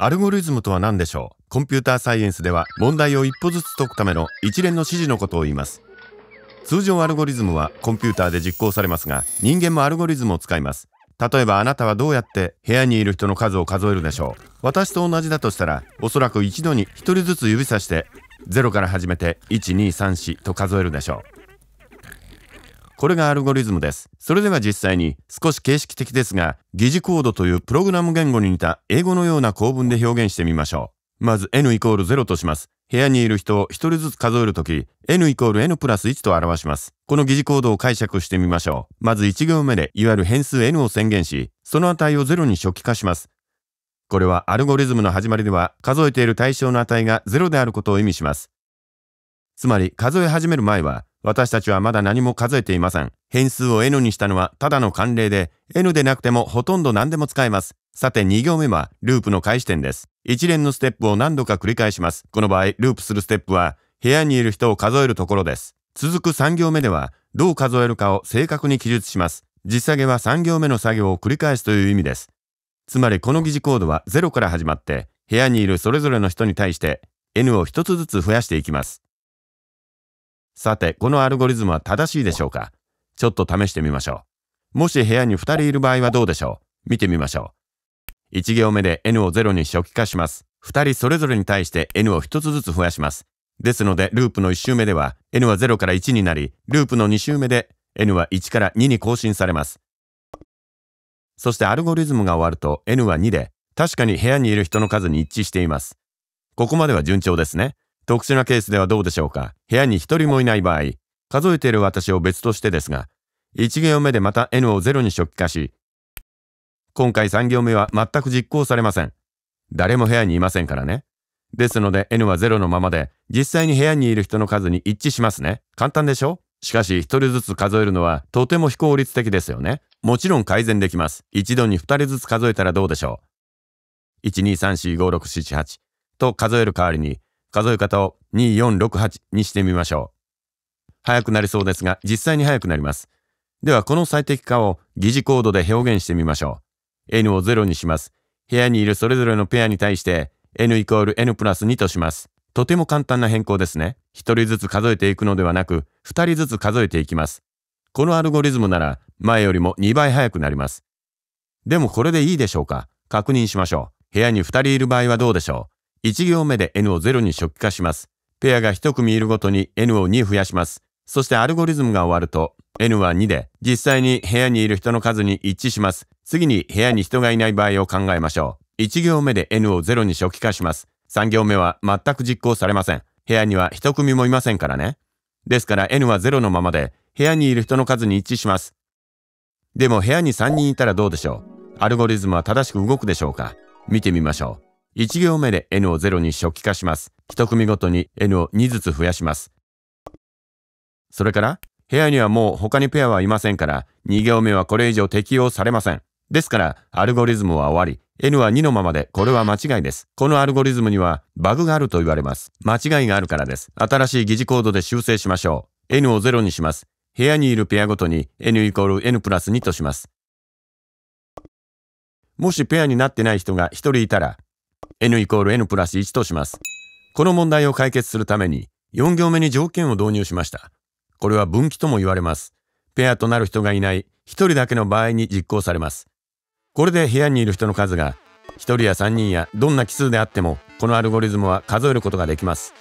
アルゴリズムとは何でしょうコンピューターサイエンスでは問題を一歩ずつ解くための一連の指示のことを言います。通常アルゴリズムはコンピューターで実行されますが、人間もアルゴリズムを使います。例えばあなたはどうやって部屋にいる人の数を数えるでしょう私と同じだとしたら、おそらく一度に1人ずつ指さして、0から始めて1234と数えるでしょう。これがアルゴリズムです。それでは実際に少し形式的ですが、疑似コードというプログラム言語に似た英語のような構文で表現してみましょう。まず n イコール0とします。部屋にいる人を1人ずつ数えるとき、n イコール n プラス1と表します。この疑似コードを解釈してみましょう。まず1行目で、いわゆる変数 n を宣言し、その値を0に初期化します。これはアルゴリズムの始まりでは、数えている対象の値が0であることを意味します。つまり、数え始める前は、私たちはまだ何も数えていません。変数を n にしたのはただの慣例で、n でなくてもほとんど何でも使えます。さて2行目はループの開始点です。一連のステップを何度か繰り返します。この場合、ループするステップは部屋にいる人を数えるところです。続く3行目では、どう数えるかを正確に記述します。実下げは3行目の作業を繰り返すという意味です。つまりこの疑似コードは0から始まって、部屋にいるそれぞれの人に対して n を1つずつ増やしていきます。さて、このアルゴリズムは正しいでしょうかちょっと試してみましょう。もし部屋に2人いる場合はどうでしょう見てみましょう。1行目で n を0に初期化します。2人それぞれに対して n を1つずつ増やします。ですので、ループの1周目では n は0から1になり、ループの2周目で n は1から2に更新されます。そしてアルゴリズムが終わると n は2で、確かに部屋にいる人の数に一致しています。ここまでは順調ですね。特殊なケースではどうでしょうか部屋に一人もいない場合、数えている私を別としてですが、1行目でまた N を0に初期化し、今回3行目は全く実行されません。誰も部屋にいませんからね。ですので N は0のままで、実際に部屋にいる人の数に一致しますね。簡単でしょしかし、1人ずつ数えるのはとても非効率的ですよね。もちろん改善できます。一度に2人ずつ数えたらどうでしょう。1 2 3 4 5 6 7 8と数える代わりに、数え方を2468にしてみましょう。早くなりそうですが、実際に早くなります。では、この最適化を疑似コードで表現してみましょう。n を0にします。部屋にいるそれぞれのペアに対して、n イコール n プラス2とします。とても簡単な変更ですね。1人ずつ数えていくのではなく、2人ずつ数えていきます。このアルゴリズムなら、前よりも2倍早くなります。でもこれでいいでしょうか確認しましょう。部屋に2人いる場合はどうでしょう1行目で n を0に初期化します。ペアが1組いるごとに n を2増やします。そしてアルゴリズムが終わると n は2で実際に部屋にいる人の数に一致します。次に部屋に人がいない場合を考えましょう。1行目で n を0に初期化します。3行目は全く実行されません。部屋には1組もいませんからね。ですから n は0のままで部屋にいる人の数に一致します。でも部屋に3人いたらどうでしょうアルゴリズムは正しく動くでしょうか見てみましょう。1行目で n を0に初期化します。1組ごとに n を2ずつ増やします。それから、部屋にはもう他にペアはいませんから、2行目はこれ以上適用されません。ですから、アルゴリズムは終わり、n は2のままで、これは間違いです。このアルゴリズムにはバグがあると言われます。間違いがあるからです。新しい疑似コードで修正しましょう。n を0にします。部屋にいるペアごとに n イコール n プラス2とします。もしペアになってない人が1人いたら、n イコール n プラス1とします。この問題を解決するために4行目に条件を導入しました。これは分岐とも言われます。ペアとなる人がいない1人だけの場合に実行されます。これで部屋にいる人の数が1人や3人やどんな奇数であってもこのアルゴリズムは数えることができます。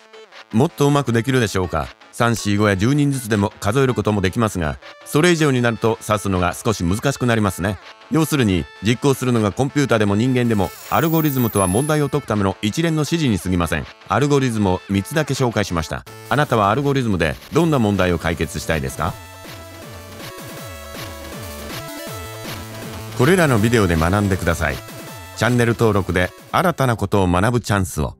もっとうまくできるでしょうか345や10人ずつでも数えることもできますがそれ以上になると指すのが少し難しくなりますね要するに実行するのがコンピュータでも人間でもアルゴリズムとは問題を解くための一連の指示にすぎませんアルゴリズムを3つだけ紹介しましたあなたはアルゴリズムでどんな問題を解決したいですかこれらのビデオで学んでくださいチャンネル登録で新たなことを学ぶチャンスを